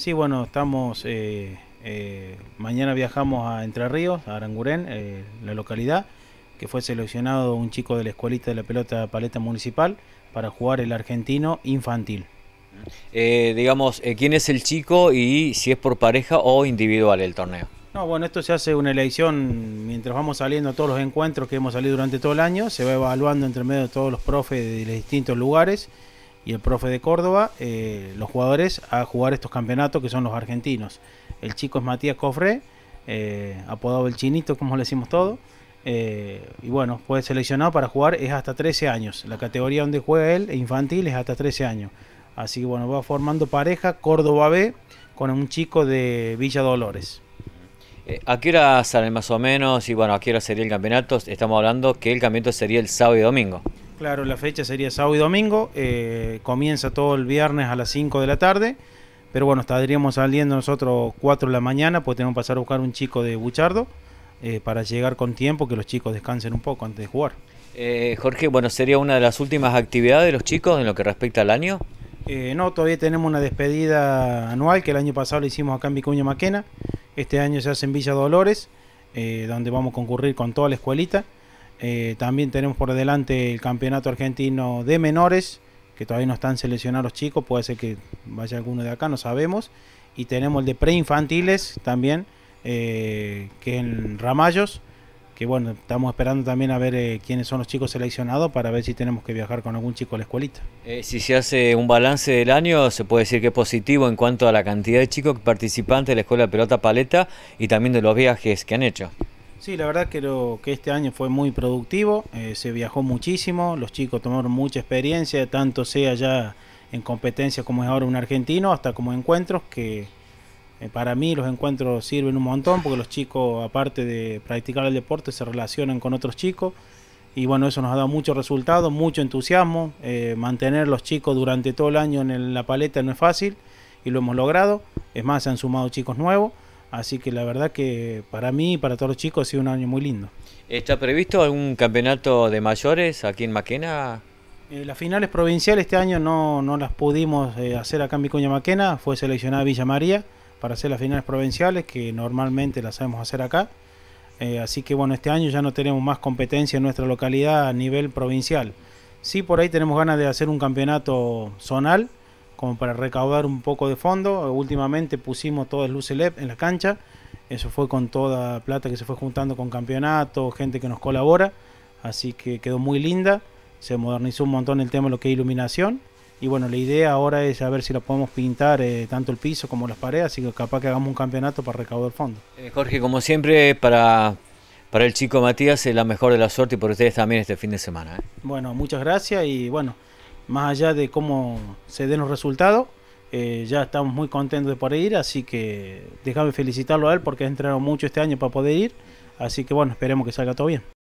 Sí, bueno, estamos. Eh, eh, mañana viajamos a Entre Ríos, a Aranguren, eh, la localidad, que fue seleccionado un chico de la escuelita de la pelota paleta municipal para jugar el argentino infantil. digamos, ¿quién es el chico y si es por pareja o individual el torneo? No, bueno, esto se hace una elección mientras vamos saliendo a todos los encuentros que hemos salido durante todo el año, se va evaluando entre medio de todos los profes de los distintos lugares y el profe de Córdoba, eh, los jugadores, a jugar estos campeonatos que son los argentinos. El chico es Matías Cofre, eh, apodado el Chinito, como le decimos todos eh, y bueno, fue seleccionado para jugar, es hasta 13 años. La categoría donde juega él, infantil, es hasta 13 años. Así que bueno, va formando pareja Córdoba B con un chico de Villa Dolores. ¿A qué hora salen más o menos? Y bueno, ¿a qué hora sería el campeonato? Estamos hablando que el campeonato sería el sábado y domingo. Claro, la fecha sería sábado y domingo. Eh, comienza todo el viernes a las 5 de la tarde. Pero bueno, estaríamos saliendo nosotros 4 de la mañana, pues tenemos que pasar a buscar un chico de Buchardo eh, para llegar con tiempo, que los chicos descansen un poco antes de jugar. Eh, Jorge, bueno, ¿sería una de las últimas actividades de los chicos en lo que respecta al año? no, todavía tenemos una despedida anual que el año pasado lo hicimos acá en Vicuña Maquena. Este año se hace en Villa Dolores, donde vamos a concurrir con toda la escuelita. Eh, también tenemos por delante el campeonato argentino de menores, que todavía no están seleccionados los chicos, puede ser que vaya alguno de acá, no sabemos. Y tenemos el de preinfantiles también, eh, que en Ramallos, que bueno, estamos esperando también a ver eh, quiénes son los chicos seleccionados para ver si tenemos que viajar con algún chico a la escuelita. Eh, si se hace un balance del año, se puede decir que es positivo en cuanto a la cantidad de chicos participantes de la Escuela de Pelota Paleta y también de los viajes que han hecho. Sí, la verdad creo que este año fue muy productivo, eh, se viajó muchísimo, los chicos tomaron mucha experiencia, tanto sea ya en competencias como es ahora un argentino, hasta como encuentros, que eh, para mí los encuentros sirven un montón, porque los chicos, aparte de practicar el deporte, se relacionan con otros chicos, y bueno, eso nos ha dado muchos resultados, mucho entusiasmo, eh, mantener los chicos durante todo el año en la paleta no es fácil, y lo hemos logrado, es más, se han sumado chicos nuevos Así que la verdad que para mí y para todos los chicos ha sido un año muy lindo. ¿Está previsto algún campeonato de mayores aquí en Maquena? Eh, las finales provinciales este año no, las pudimos eh, hacer acá en Vicuña Maquena, fue seleccionada Villa María para hacer las finales provinciales que normalmente las sabemos hacer acá. Eh, así que bueno, este año ya no tenemos más competencia en nuestra localidad a nivel provincial. Sí, por ahí tenemos ganas de hacer un campeonato zonal como para recaudar un poco de fondo. Últimamente pusimos todas luces LED en la cancha. Eso fue con toda plata que se fue juntando con campeonato, gente que nos colabora. Así que quedó muy linda. Se modernizó un montón el tema de lo que es iluminación. Y bueno, la idea ahora es a ver si la podemos pintar eh, tanto el piso como las paredes. Así que capaz que hagamos un campeonato para recaudar fondo. Eh, Jorge, como siempre, para, para el chico Matías, es la mejor de la suerte y por ustedes también este fin de semana. ¿eh? Bueno, muchas gracias y bueno más allá de cómo se den los resultados, eh, ya estamos muy contentos de poder ir, así que déjame felicitarlo a él porque ha entrado mucho este año para poder ir, así que bueno, esperemos que salga todo bien.